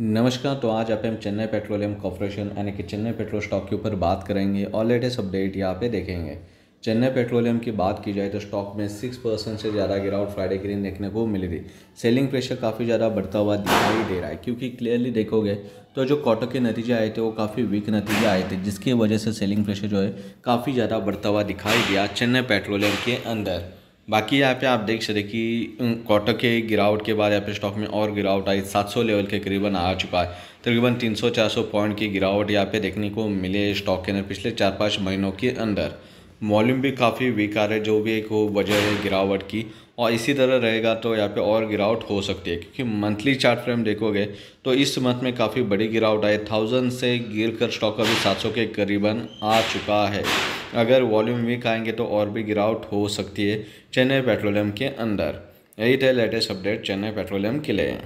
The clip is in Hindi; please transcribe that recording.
नमस्कार तो आज आप हम चेन्नई पेट्रोलियम कॉरपोरेशन यानी कि चेन्नई पेट्रोल स्टॉक के ऊपर बात करेंगे और लेटेस्ट अपडेट यहाँ पे देखेंगे चेन्नई पेट्रोलियम की बात की जाए तो स्टॉक में सिक्स परसेंट से ज़्यादा गिरावट फ्राइडे के दिन देखने को मिली थी सेलिंग प्रेशर काफ़ी ज़्यादा बढ़ता हुआ दिखाई दे रहा है क्योंकि क्लियरली देखोगे तो जो कॉटक के नतीजे आए थे वो काफ़ी वीक नतीजे आए थे जिसकी वजह से सेलिंग प्रेशर जो है काफ़ी ज़्यादा बढ़ता हुआ दिखाई दिया चेन्नई पेट्रोलियम के अंदर बाकी यहाँ पे आप देख सकते कि क्वार्टर के गिरावट के बाद यहाँ पे स्टॉक में और गिरावट आई 700 लेवल के करीबन आ चुका है तकरीबन 300-400 पॉइंट की गिरावट यहाँ पे देखने को मिले स्टॉक के अंदर पिछले चार पाँच महीनों के अंदर वॉल्यूम भी काफ़ी वीक आ रहा है जो भी एक वजह है गिरावट की और इसी तरह रहेगा तो यहाँ पे और गिरावट हो सकती है क्योंकि मंथली चार्ट फ्रेम देखोगे तो इस मंथ में काफ़ी बड़ी गिरावट आई थाउजेंड से गिर कर स्टॉक अभी सात के करीबन आ चुका है अगर वॉल्यूम वीक आएंगे तो और भी गिरावट हो सकती है चेन्नई पेट्रोलियम के अंदर यही थे लेटेस्ट अपडेट चेन्नई पेट्रोलियम के लिए